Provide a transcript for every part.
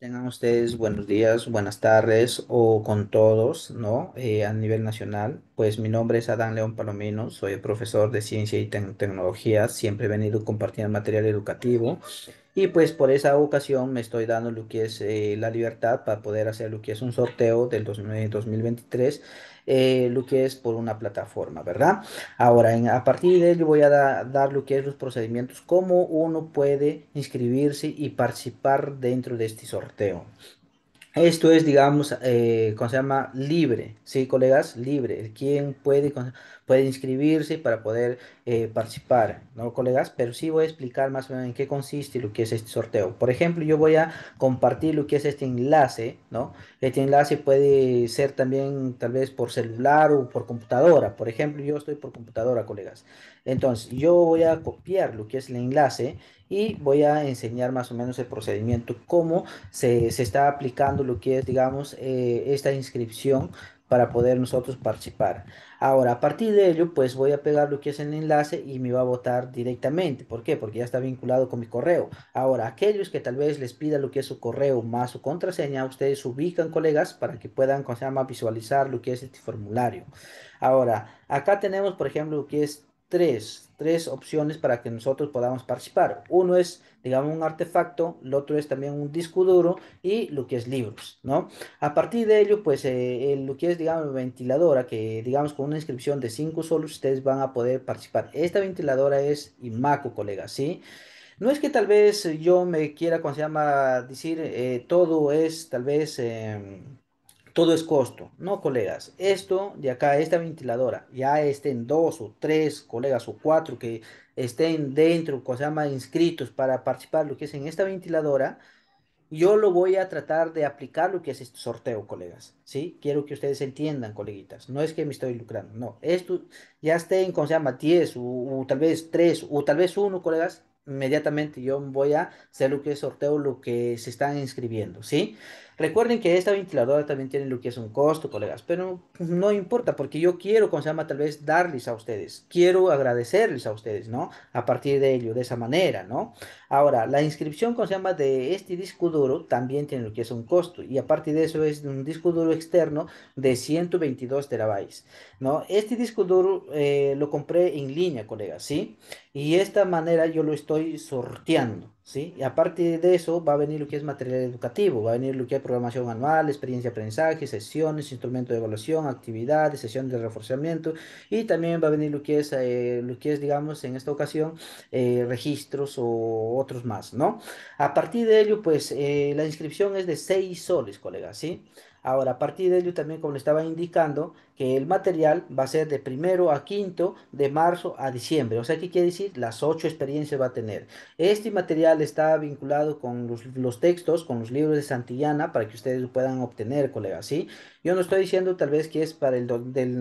Tengan ustedes buenos días, buenas tardes o con todos, ¿no? Eh, a nivel nacional. Pues mi nombre es Adán León Palomino, soy profesor de Ciencia y Tecnología, siempre he venido compartiendo material educativo. Y pues por esa ocasión me estoy dando lo que es eh, la libertad para poder hacer lo que es un sorteo del 2023, eh, eh, lo que es por una plataforma, ¿verdad? Ahora, a partir de ello voy a dar lo que es los procedimientos, cómo uno puede inscribirse y participar dentro de este sorteo. Esto es, digamos, eh, ¿cómo se llama? Libre, ¿sí, colegas? Libre. Quien puede, puede inscribirse para poder eh, participar, ¿no, colegas? Pero sí voy a explicar más o menos en qué consiste lo que es este sorteo. Por ejemplo, yo voy a compartir lo que es este enlace, ¿no? Este enlace puede ser también, tal vez, por celular o por computadora. Por ejemplo, yo estoy por computadora, colegas. Entonces, yo voy a copiar lo que es el enlace y voy a enseñar más o menos el procedimiento, cómo se, está aplicando lo que es, digamos, eh, esta inscripción para poder nosotros participar. Ahora, a partir de ello, pues voy a pegar lo que es el enlace y me va a votar directamente. ¿Por qué? Porque ya está vinculado con mi correo. Ahora, aquellos que tal vez les pida lo que es su correo más su contraseña, ustedes ubican, colegas, para que puedan, se llama, visualizar lo que es este formulario. Ahora, acá tenemos, por ejemplo, lo que es tres, tres opciones para que nosotros podamos participar. Uno es, digamos, un artefacto, el otro es también un disco duro y lo que es libros, ¿no? A partir de ello, pues eh, lo que es, digamos, ventiladora, que digamos con una inscripción de cinco solos, ustedes van a poder participar. Esta ventiladora es IMACO, colega, ¿sí? No es que tal vez yo me quiera, como se llama, decir, eh, todo es tal vez... Em, todo es costo. No, colegas, esto de acá, esta ventiladora, ya estén dos o tres colegas o cuatro que estén dentro, o se llama? inscritos para participar lo que es en esta ventiladora, yo lo voy a tratar de aplicar lo que es este sorteo, colegas. ¿sí? Quiero que ustedes entiendan, coleguitas. No es que me estoy lucrando, no. Esto ya estén, como se llama, diez o, tal vez tres o tal vez uno, colegas. Inmediatamente yo voy a hacer lo que es sorteo, lo que se están inscribiendo, ¿sí? sí Recuerden que esta ventiladora también tiene lo que es un costo, colegas, pero no importa, porque yo quiero, como se llama, tal vez darles a ustedes, quiero agradecerles a ustedes, ¿no? A partir de ello, de esa manera, ¿no? Ahora, la inscripción, como se llama, de este disco duro también tiene lo que es un costo, y partir de eso es un disco duro externo de 122 terabytes, ¿no? Este disco duro eh, lo compré en línea, colegas, ¿sí? Y de esta manera yo lo estoy sorteando. ¿sí? Y aparte de eso va a venir lo que es material educativo, va a venir lo que es programación anual, experiencia de aprendizaje, sesiones, instrumento de evaluación, actividades, sesiones de reforzamiento y también va a venir lo que es, eh, lo que es digamos, en esta ocasión, eh, registros o otros más, ¿no? A partir de ello, pues eh, la inscripción es de seis soles, colegas, ¿sí? Ahora, a partir de ello también, como le estaba indicando, que el material va a ser de primero a quinto, de marzo a diciembre. O sea, ¿qué quiere decir? Las ocho experiencias va a tener. Este material está vinculado con los, textos, con los libros de Santillana, para que ustedes lo puedan obtener, colega, ¿sí? Yo no estoy diciendo tal vez que es para el,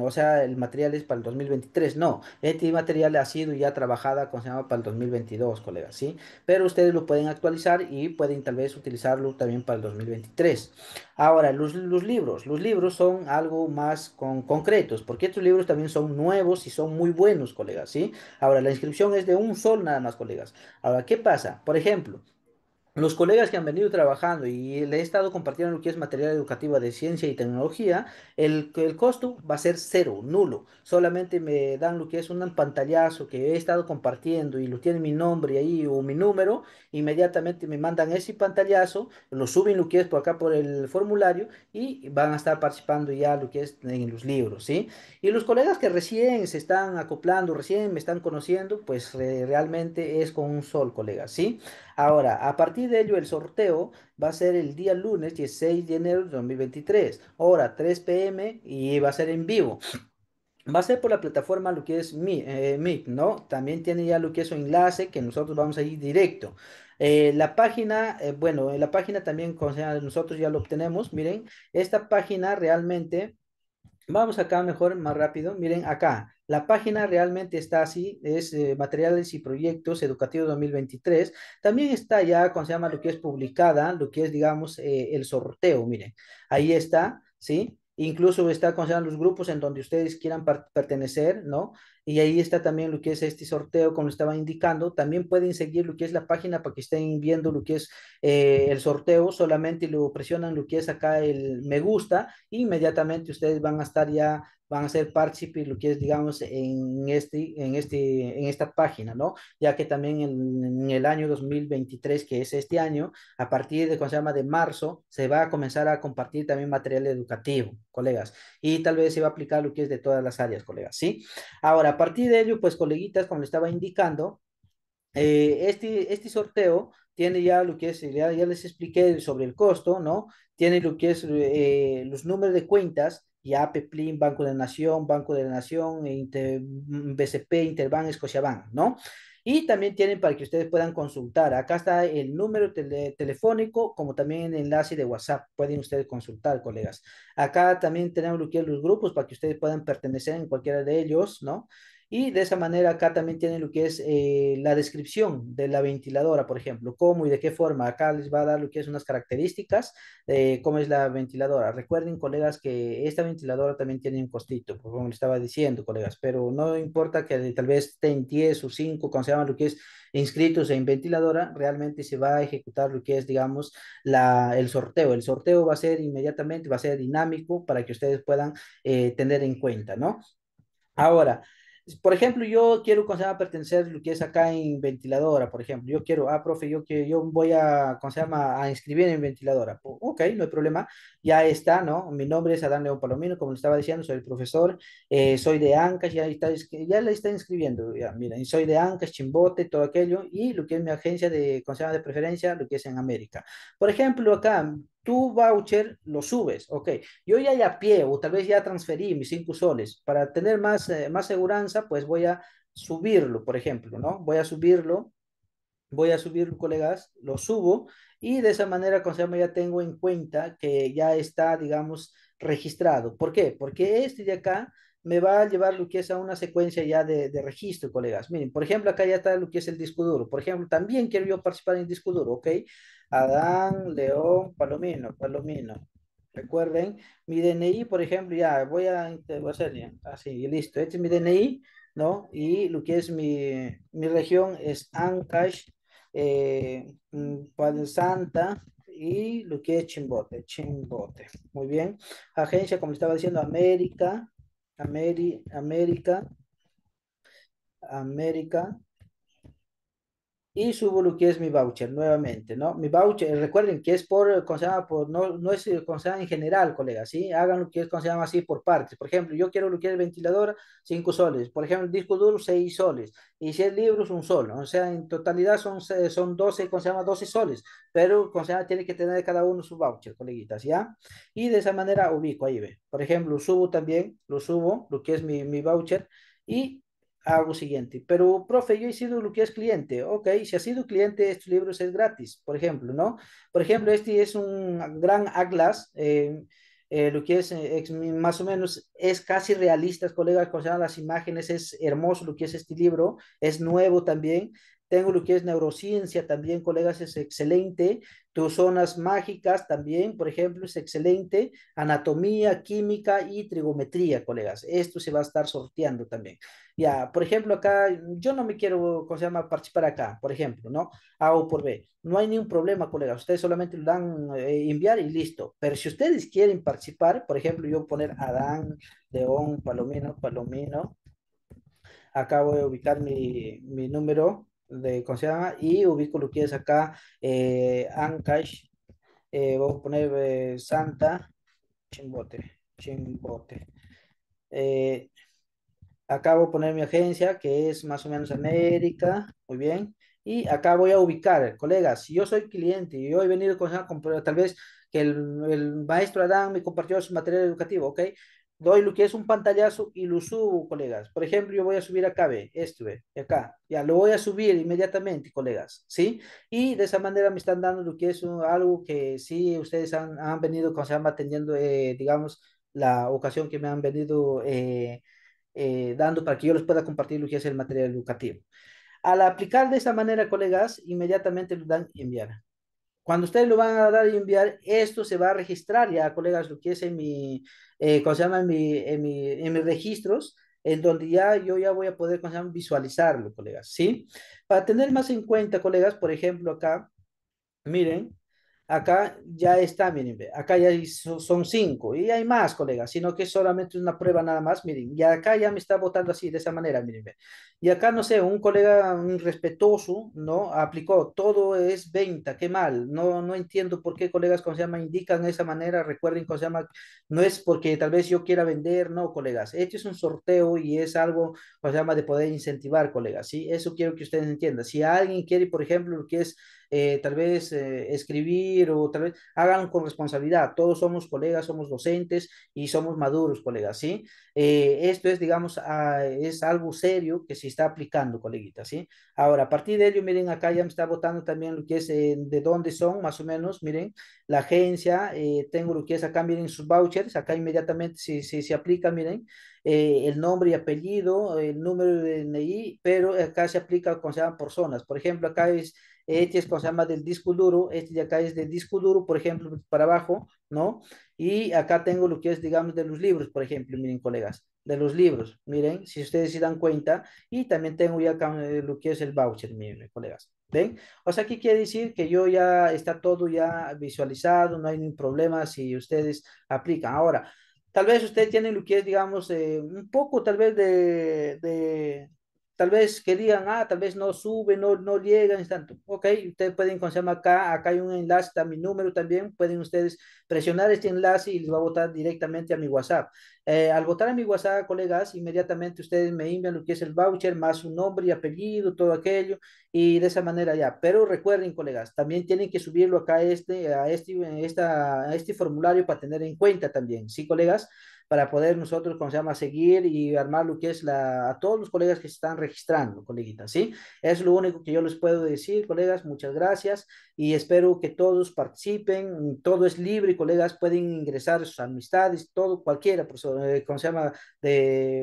o sea, el material es para el 2023, no. Este material ha sido ya trabajada, para el 2022, colega, ¿sí? Pero ustedes lo pueden actualizar y pueden tal vez utilizarlo también para el 2023. Ahora, los los libros. Los libros son algo más concretos, porque estos libros también son nuevos y son muy buenos, colegas, ¿sí? Ahora, la inscripción es de un sol nada más, colegas. Ahora, ¿qué pasa? Por ejemplo, los colegas que han venido trabajando y le he estado compartiendo lo que es material educativo de ciencia y tecnología, el, el, costo va a ser cero, nulo. Solamente me dan lo que es un pantallazo que he estado compartiendo y lo tiene mi nombre ahí o mi número, inmediatamente me mandan ese pantallazo, lo suben lo que es por acá por el formulario y van a estar participando ya lo que es en los libros, ¿sí? Y los colegas que recién se están acoplando, recién me están conociendo, pues realmente es con un sol, colega, ¿sí? Ahora, a partir de ello, el sorteo va a ser el día lunes 16 de enero de 2023, hora 3 pm y va a ser en vivo. Va a ser por la plataforma lo que es mi eh, ¿no? También tiene ya lo que es su enlace que nosotros vamos a ir directo. Eh, la página, bueno, eh, bueno, la página también, nosotros ya lo obtenemos. Miren, esta página realmente Vamos acá mejor, más rápido. Miren acá, la página realmente está así, es eh, materiales y proyectos educativos 2023. También está ya, con se llama, lo que es publicada, lo que es, digamos, eh, el sorteo, miren. Ahí está, ¿sí? Incluso está, con se los grupos en donde ustedes quieran pertenecer, ¿no? y ahí está también lo que es este sorteo, como estaba indicando. También pueden seguir lo que es la página para que estén viendo lo que es eh, el sorteo, solamente lo presionan lo que es acá el me gusta, Y inmediatamente ustedes van a estar ya van a ser partícipes, lo que es, digamos, en, este, en, este, en esta página, ¿no? Ya que también en, el año 2023, que es este año, a partir de, ¿cómo se llama?, de marzo, se va a comenzar a compartir también material educativo, colegas, y tal vez se va a aplicar lo que es de todas las áreas, colegas, ¿sí? Ahora, a partir de ello, pues coleguitas, como les estaba indicando, eh, este, este sorteo tiene ya lo que es, ya, les expliqué sobre el costo, ¿no? Tiene lo que es eh, los números de cuentas, ya Peplin, Banco de la Nación, Banco de la Nación, BCP, Interbank, Scotiabank, ¿no? Y también tienen para que ustedes puedan consultar. Acá está el número telefónico, como también el enlace de WhatsApp. Pueden ustedes consultar, colegas. Acá también tenemos los grupos para que ustedes puedan pertenecer en cualquiera de ellos, ¿no? Y de esa manera acá también tienen lo que es eh, la descripción de la ventiladora, por ejemplo, cómo y de qué forma. Acá les va a dar lo que es unas características de cómo es la ventiladora. Recuerden, colegas, que esta ventiladora también tiene un costito, como les estaba diciendo, colegas, pero no importa que tal vez estén 10 o 5, como se llama lo que es inscritos en ventiladora, realmente se va a ejecutar lo que es, digamos, la, el sorteo. El sorteo va a ser inmediatamente, va a ser dinámico para que ustedes puedan eh, tener en cuenta, ¿no? Ahora, por ejemplo, yo quiero conservar pertenecer lo que es acá en ventiladora, por ejemplo. Yo quiero, ah, profe, yo que yo voy a, conservar a inscribir en ventiladora. Ok, no hay problema. Ya está, ¿no? Mi nombre es Adán León Palomino, como le estaba diciendo, soy el profesor, eh, soy de Ancas, ya está, ya le está inscribiendo, ya, mira, soy de Ancas, Chimbote, todo aquello, y lo que es mi agencia de, conserva de preferencia, lo que es en América. Por ejemplo, acá, tu voucher lo subes, ok. Yo ya a pie o tal vez ya transferí mis 5 soles. Para tener más, eh, más seguridad, pues voy a subirlo, por ejemplo, ¿no? Voy a subirlo, voy a subirlo, colegas, lo subo y de esa manera, como ya tengo en cuenta que ya está, digamos, registrado. ¿Por qué? Porque este de acá me va a llevar lo que es a una secuencia ya de, de, registro, colegas. Miren, por ejemplo, acá ya está lo que es el disco duro. Por ejemplo, también quiero yo participar en el disco duro, ¿ok? Adán, León, Palomino, Palomino. Recuerden, mi DNI, por ejemplo, ya voy a, voy a hacer así, listo. Este es mi DNI, ¿no? Y lo que es mi, mi región es Ancash, eh, mm, Santa, y lo que es Chimbote, Chimbote. Muy bien. Agencia, como estaba diciendo, América, Ameri America, America, y subo lo que es mi voucher nuevamente, ¿no? Mi voucher, recuerden que es por, ¿cómo se llama? Por, no, no es, ¿cómo se En general, colegas ¿sí? Hagan lo que es, ¿cómo se llama? Así por partes. Por ejemplo, yo quiero lo que es ventilador, 5 soles. Por ejemplo, el disco duro, 6 soles. Y si es libros, un solo. O sea, en totalidad son, son 12, ¿cómo se llama? 12 soles. Pero, ¿cómo se Tiene que tener cada uno su voucher, coleguitas, ¿ya? ¿Ah? Y de esa manera ubico, ahí ve. Por ejemplo, subo también, lo subo, lo que es mi, mi voucher. Y hago siguiente. Pero, profe, yo he sido lo que es cliente. Ok, si ha sido cliente, estos libros es gratis, por ejemplo, ¿no? Por ejemplo, este es un gran Atlas. Eh, eh, lo que es, eh, más o menos es casi realista, colegas, con las imágenes, es hermoso lo que es este libro, es nuevo también, tengo lo que es neurociencia también, colegas, es excelente. Tus zonas mágicas también, por ejemplo, es excelente. Anatomía, química y trigometría, colegas. Esto se va a estar sorteando también. Ya, por ejemplo, acá yo no me quiero, ¿cómo se llama?, participar acá, por ejemplo, ¿no? A o por B. No hay ningún problema, colegas. Ustedes solamente lo dan eh, enviar y listo. Pero si ustedes quieren participar, por ejemplo, yo poner Adán, León, Palomino, Palomino. Acá voy a ubicar mi, mi número de Y ubico lo que es acá, eh, Ancash, eh, vamos a poner eh, Santa, Chimbote, Chimbote. Eh, acá voy a poner mi agencia, que es más o menos América, muy bien. Y acá voy a ubicar, colegas, yo soy cliente y yo he venido con tal vez que el, el maestro Adán me compartió su material educativo, ¿ok? doy lo que es un pantallazo y lo subo, colegas. Por ejemplo, yo voy a subir acá, ve, esto, ve, acá. Ya, lo voy a subir inmediatamente, colegas, ¿sí? Y de esa manera me están dando lo que es algo que sí ustedes han, han venido, como se llama, atendiendo, eh, digamos, la ocasión que me han venido eh, eh, dando para que yo les pueda compartir lo que es el material educativo. Al aplicar de esa manera, colegas, inmediatamente lo dan enviar. Cuando ustedes lo van a dar y enviar, esto se va a registrar, ya colegas, lo que es en mi, eh, En, mi, en, mi, mis registros, en donde ya yo ya voy a poder visualizarlo, colegas, ¿sí? Para tener más en cuenta, colegas, por ejemplo, acá, miren, acá ya está, miren, acá ya son cinco y hay más, colegas, sino que solamente una prueba nada más, miren, y acá ya me está votando así, de esa manera, miren, y acá, no sé, un colega respetuoso, ¿no? Aplicó, todo es venta, qué mal, no, no entiendo por qué colegas, como se llama, indican de esa manera, recuerden, con se llama, no es porque tal vez yo quiera vender, no, colegas, esto es un sorteo y es algo, con se llama, de poder incentivar, colegas, ¿sí? Eso quiero que ustedes entiendan, si alguien quiere, por ejemplo, lo que es eh, tal vez eh, escribir o tal vez hagan con responsabilidad. Todos somos colegas, somos docentes y somos maduros, colegas, ¿sí? Eh, esto es, digamos, es algo serio que se está aplicando, coleguitas, ¿sí? Ahora, a partir de ello, miren, acá ya me está votando también lo que es de dónde son, más o menos, miren, la agencia, tengo lo que es acá, miren, sus vouchers, acá inmediatamente si se, aplica, miren, el nombre y apellido, el número de DNI, pero acá se aplica con sean personas. Por ejemplo, acá es este es como se llama del disco duro, este de acá es del disco duro, por ejemplo, para abajo, ¿no? Y acá tengo lo que es, digamos, de los libros, por ejemplo, miren, colegas, de los libros, miren, si ustedes se dan cuenta, y también tengo ya acá eh, lo que es el voucher, miren, colegas, ¿ven? O sea, ¿qué quiere decir? Que yo ya, está todo ya visualizado, no hay ningún problema si ustedes aplican. Ahora, tal vez ustedes tienen lo que es, digamos, eh, un poco tal vez de, de tal vez que digan, ah, tal vez no sube, no, no llegan, es tanto. Ok, ustedes pueden conservar acá, acá hay un enlace, está mi número también, pueden ustedes presionar este enlace y les va a votar directamente a mi WhatsApp. Eh, al votar a mi WhatsApp, colegas, inmediatamente ustedes me envían lo que es el voucher, más su nombre y apellido, todo aquello, y de esa manera ya. Pero recuerden, colegas, también tienen que subirlo acá este, a este, esta, a este formulario para tener en cuenta también, ¿sí, colegas? para poder nosotros, como se llama, seguir y armar lo que es la, a todos los colegas que se están registrando, coleguitas, ¿sí? Es lo único que yo les puedo decir, colegas, muchas gracias y espero que todos participen, todo es libre, colegas, pueden ingresar sus amistades, todo, cualquiera, eh, como se llama,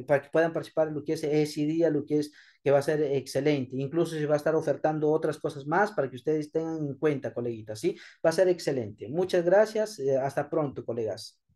para que puedan participar en lo que es ese día, lo que es que va a ser excelente. Incluso se va a estar ofertando otras cosas más para que ustedes tengan en cuenta, coleguitas, ¿sí? Va a ser excelente. Muchas gracias. Eh, hasta pronto, colegas.